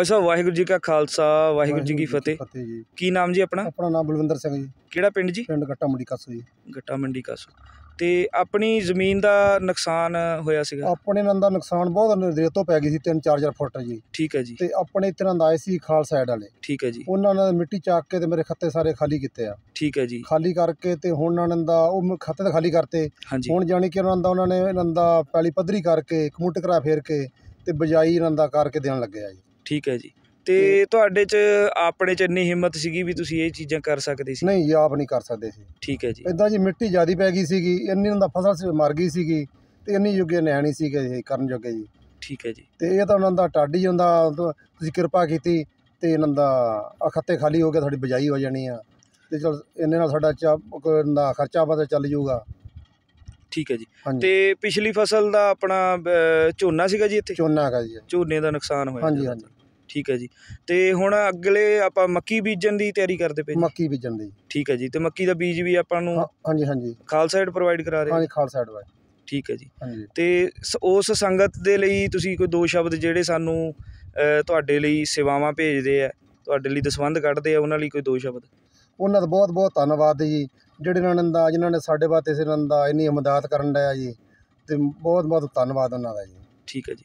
ਭਾਈ ਸਾਹਿਬ ਵਾਹਿਗੁਰੂ ਜੀ ਕਾ ਖਾਲਸਾ ਵਾਹਿਗੁਰੂ ਜੀ ਕੀ ਫਤਿਹ ਕੀ ਨਾਮ ਜੀ ਆਪਣਾ ਆਪਣਾ ਨਾਮ ਬਲਵਿੰਦਰ ਸਿੰਘ ਜੀ ਕਿਹੜਾ ਪਿੰਡ ਜੀ ਪਿੰਡ ਗੱਟਾ ਮੰਡੀ ਕਾਸੂ ਜੀ ਗੱਟਾ ਮੰਡੀ ਕਾਸੂ ਤੇ ਆਪਣੀ ਜ਼ਮੀਨ ਦਾ ਨੁਕਸਾਨ ਹੋਇਆ ਸੀਗਾ ਆਪਣੇ ਨਾਲ ਦਾ ਨੁਕਸਾਨ ਬਹੁਤ ਤੋਂ ਪੈ ਗਈ ਸੀ 3-4000 ਫੁੱਟ ਜੀ ਠੀਕ ਹੈ ਜੀ ਤੇ ਆਪਣੇ ਇਤਨਾਂ ਦਾ ਆਏ ਸੀ ਖਾਲ ਸਾਈਡ ਵਾਲੇ ਠੀਕ ਹੈ ਜੀ ਉਹਨਾਂ ਨੇ ਮਿੱਟੀ ਚੱਕ ਕੇ ਤੇ ਮੇਰੇ ਖੱਤੇ ਸਾਰੇ ਖਾਲੀ ਕੀਤੇ ਆ ਠੀਕ ਹੈ ਜੀ ਖਾਲੀ ਕਰਕੇ ਤੇ ਹੁਣ ਉਹਨਾਂ ਦਾ ਉਹ ਖੱਤੇ ਤਾਂ ਖਾਲੀ ਕਰਤੇ ਹੁਣ ਜਾਣੀ ਕਿ ਉਹਨਾਂ ਦਾ ਉਹਨਾਂ ਨੇ ਇਹਨਾਂ ਦਾ ਪੈਲੀ ਪੱਧਰੀ ਕਰਕੇ ਕਰਾ ਫੇਰ ਕੇ ਤੇ ਬਜਾਈ ਇਹਨਾਂ ਦਾ ਕਰਕੇ ਦੇਣ ਲੱਗੇ ਆ ਜੀ ਠੀਕ ਹੈ ਜੀ ਤੇ ਤੁਹਾਡੇ ਚ ਆਪਣੇ ਚ ਇੰਨੀ ਹਿੰਮਤ ਸੀਗੀ ਵੀ ਤੁਸੀਂ ਇਹ ਚੀਜ਼ਾਂ ਕਰ ਸਕਦੇ ਸੀ ਨਹੀਂ ਜੀ ਆਪ ਨਹੀਂ ਕਰ ਸਕਦੇ ਸੀ ਠੀਕ ਹੈ ਜੀ ਇਦਾਂ ਜੀ ਮਿੱਟੀ ਜ਼ਿਆਦੀ ਪੈ ਗਈ ਸੀਗੀ ਇੰਨੀ ਉਹਨਾਂ ਦਾ ਫਸਲ ਮਰ ਗਈ ਸੀਗੀ ਤੇ ਇੰਨੀ ਯੋਗੇ ਨਿਆਣੀ ਸੀਗੇ ਕਰਨ ਜੋਗੇ ਜੀ ਠੀਕ ਹੈ ਜੀ ਤੇ ਇਹ ਤਾਂ ਉਹਨਾਂ ਦਾ ਟਾਡੀ ਹੁੰਦਾ ਤੁਸੀਂ ਕਿਰਪਾ ਕੀਤੀ ਤੇ ਇਹਨਾਂ ਦਾ ਅਖੱਤੇ ਖਾਲੀ ਹੋ ਗਿਆ ਤੁਹਾਡੀ ਬਜਾਈ ਹੋ ਜਾਣੀ ਆ ਤੇ ਚਲ ਇਹਨੇ ਨਾਲ ਸਾਡਾ ਦਾ ਖਰਚਾ ਪਤਾ ਚੱਲ ਜਾਊਗਾ ਠੀਕ ਹੈ ਜੀ ਤੇ ਪਿਛਲੀ ਫਸਲ ਦਾ ਆਪਣਾ ਝੋਨਾ ਸੀਗਾ ਜੀ ਇੱਥੇ ਝੋਨਾ ਹੈਗਾ ਜੀ ਝੋਨੇ ਦਾ ਨੁਕਸਾਨ ਹੋਇਆ ਹਾਂਜੀ ਹਾਂਜੀ ਠੀਕ ਹੈ ਜੀ ਤੇ ਹੁਣ ਅਗਲੇ ਆਪਾਂ ਮੱਕੀ ਬੀਜਣ ਦੀ ਤਿਆਰੀ ਕਰਦੇ ਪਏ ਜੀ ਮੱਕੀ ਬੀਜਣ ਦੀ ਠੀਕ ਹੈ ਜੀ ਤੇ ਮੱਕੀ ਦਾ ਬੀਜ ਵੀ ਆਪਾਂ ਨੂੰ ਹਾਂਜੀ ਹਾਂਜੀ ਖਾਲਸਾਇਡ ਸਾਈਡ ਪ੍ਰੋਵਾਈਡ ਕਰਾ ਰਹੇ ਹਾਂਜੀ ਖਾਲਸਾਇਡ ਐਡਵਾਈਸ ਠੀਕ ਹੈ ਜੀ ਤੇ ਉਸ ਸੰਗਤ ਦੇ ਲਈ ਤੁਸੀਂ ਕੋਈ ਦੋ ਸ਼ਬਦ ਜਿਹੜੇ ਸਾਨੂੰ ਤੁਹਾਡੇ ਲਈ ਸੇਵਾਵਾਂ ਭੇਜਦੇ ਆ ਤੁਹਾਡੇ ਲਈ ਦਸਵੰਦ ਕੱਢਦੇ ਆ ਉਹਨਾਂ ਲਈ ਕੋਈ ਦੋ ਸ਼ਬਦ ਉਹਨਾਂ ਦਾ ਬਹੁਤ ਬਹੁਤ ਧੰਨਵਾਦ ਜੀ ਜਿਹੜੇ ਨਾਲ ਅੰਦਾਜ਼ ਇਹਨਾਂ ਜਿਨ੍ਹਾਂ ਨੇ ਸਾਡੇ ਵਾਸਤੇ ਸਿਰੰਦਾ ਦਾ ਇੰਨੀ ਮਦਦ ਕਰਨ ਆ ਜੀ ਤੇ ਬਹੁਤ ਬਹੁਤ ਧੰਨਵਾਦ ਉਹਨਾਂ ਦਾ ਜੀ ਠੀਕ ਹੈ ਜੀ